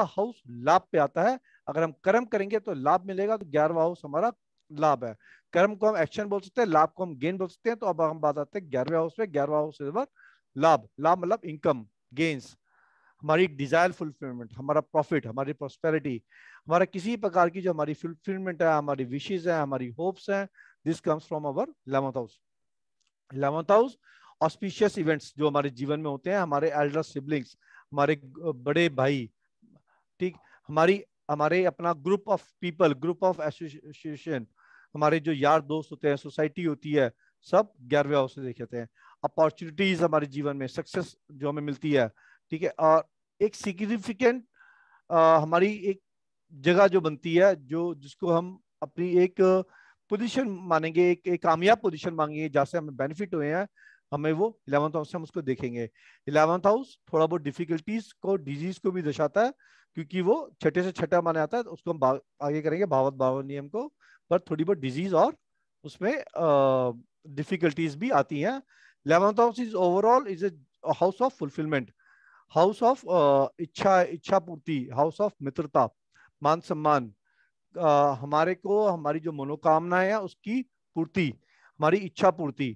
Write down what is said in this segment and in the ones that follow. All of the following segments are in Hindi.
ग्यारहवा हाउस लाभ पे आता है अगर हम कर्म करेंगे तो लाभ मिलेगा तो ग्यारहवा हाउस हमारा लाभ है कर्म को हम एक्शन बोल सकते हैं लाभ को हम गेन बोल सकते हैं तो अब हम बात आते हैं ग्यारहवें हाउस में ग्यारहवा हाउस लाभ लाभ मतलब इनकम गेन्स हमारी डिजायर फुलफिलमेंट हमारा प्रॉफिट हमारी प्रोस्पेरिटी हमारा किसी प्रकार की जो हमारी फुलफिलमेंट है हमारी विशेज है हमारी होप्स है this comes from our eleventh house eleventh house auspicious events जो हमारे जीवन में होते हैं हमारे एल्डर सिबलिंग्स हमारे बड़े भाई ठीक हमारी हमारे अपना group of people group of association हमारे जो यार दोस्त होते हैं सोसाइटी होती है सब ग्यारहवें हाउस से देखे हैं अपॉर्चुनिटीज हमारे जीवन में सक्सेस जो हमें मिलती है ठीक है और एक सिग्निफिकेंट हमारी एक जगह जो बनती है जो जिसको हम अपनी एक पोजीशन मानेंगे एक, एक कामयाब पोजीशन मांगेंगे जहाँ से हमें बेनिफिट हुए हैं हमें वो इलेवंथ हाउस से हम उसको देखेंगे इलेवंथ हाउस थोड़ा बहुत डिफिकल्टीज को डिजीज को भी दर्शाता है क्योंकि वो छठे से छठा माना जाता है तो उसको हम आगे करेंगे भावत भावन नियम को पर थोड़ी बहुत डिजीज और उसमें डिफिकल्टीज भी आती हैं eleventh house is overall is a house of fulfilment house of इच्छा इच्छा पूर्ति हाउस ऑफ मित्रता मान सम्मान uh, हमारे को हमारी जो मनोकामनाएं है उसकी पूर्ति हमारी इच्छा पूर्ति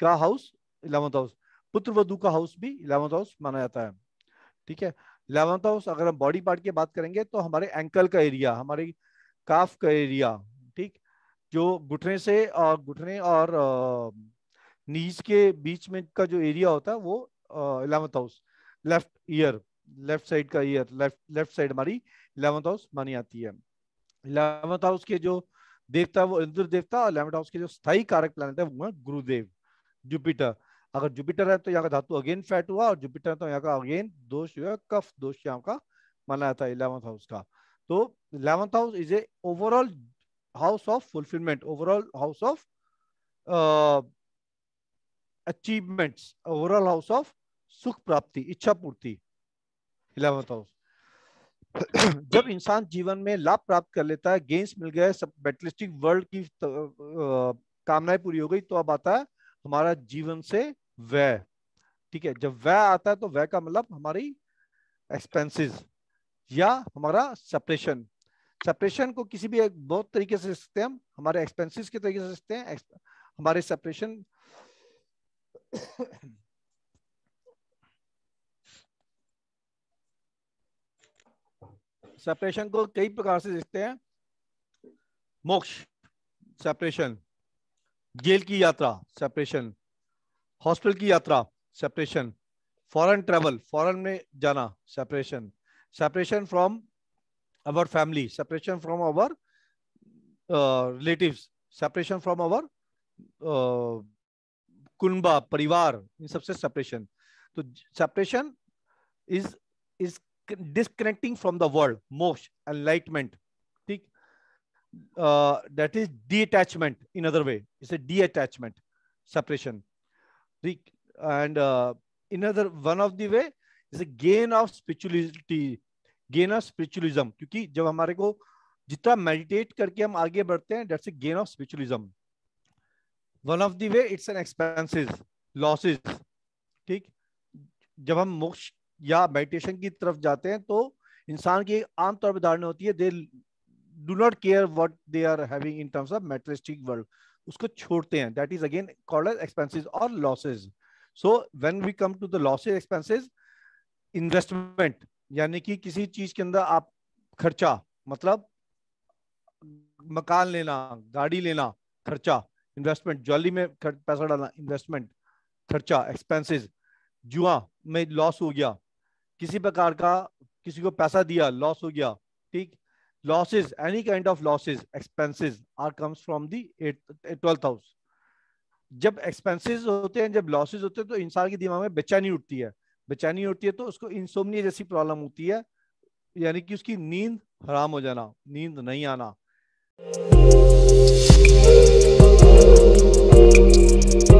का हाउस इलेवंथ हाउस पुत्र वधु का हाउस भी इलेवंथ हाउस माना जाता है ठीक है इलेवंथ हाउस अगर हम बॉडी पार्ट की बात करेंगे तो हमारे एंकल का एरिया हमारे काफ का एरिया ठीक जो घुटने से और घुटने और नीज के बीच में का जो एरिया होता है वो eleventh house left ear left side का ईयर लेफ्ट लेफ्ट साइड हमारी इलेवंथ हाउस मानी आती है इलेवंथ हाउस के जो देवता वो इंद्र देवता और इलेवंथ हाउस के जो स्थाई कारक प्लानट है वो है गुरुदेव जुपिटर अगर जुपिटर है तो यहाँ का धातु अगेन फैट हुआ और जुपिटर है तो यहाँ का अगेन दोष हुआ कफ दोष यहाँ का माना जाता है इलेवंथ हाउस का तो eleventh house is a overall house of fulfilment overall house of achievements overall house of सुख प्राप्ति इच्छा पूर्ति इलेवंथ हाउस जब इंसान जीवन में लाभ प्राप्त कर लेता है गेंस मिल गए सब मेटलिस्टिक वर्ल्ड की कामनाएं पूरी हो गई तो अब आता है हमारा जीवन से वह ठीक है जब वह आता है तो वह का मतलब हमारी एक्सपेंसेस या हमारा सेपरेशन सेपरेशन को किसी भी एक बहुत तरीके से सीखते हैं हम हमारे एक्सपेंसेस के तरीके से सीखते हैं हमारे सेपरेशन सेपरेशन को कई प्रकार से देखते हैं मोक्ष सेपरेशन जेल की यात्रा सेपरेशन हॉस्पिटल की यात्रा सेपरेशन फॉरेन ट्रेवल फॉरेन में जाना separation separation from our family separation from our relative separation from our कुंबा परिवार इन सबसे सेपरेशन तो separation is is disconnecting from the world moksha enlightenment ठीक that is the attachment in other way it's the attachment separation and uh, another one of the way is a gain of spirituality gain of spiritualism क्योंकि जब हमारे को जितना मेडिटेट करके हम आगे बढ़ते हैं that's gain of spiritualism one of the way it's an expenses losses ठीक जब हम मोक्ष या मेडिटेशन की तरफ जाते हैं तो इंसान की आमतौर पर धारणा होती है they do not care what they are having in terms of materialistic world उसको छोड़ते हैं that is again called as और losses so when we come to the losses expenses investment यानी कि किसी चीज के अंदर आप खर्चा मतलब मकान लेना गाड़ी लेना खर्चा इन्वेस्टमेंट ज्वेलरी में पैसा डालना इन्वेस्टमेंट खर्चा एक्सपेंसेस जुआ में लॉस हो गया किसी प्रकार का किसी को पैसा दिया लॉस हो गया ठीक losses any kind of losses expenses are comes from the 12th eh, house जब एक्सपेंसेस होते हैं जब लॉसेस होते हैं तो इंसान के दिमाग में बेचैनी उठती है बेचैनी उठती है तो उसको इंसोमनिया जैसी प्रॉब्लम होती है यानी कि उसकी नींद हराम हो जाना नींद नहीं आना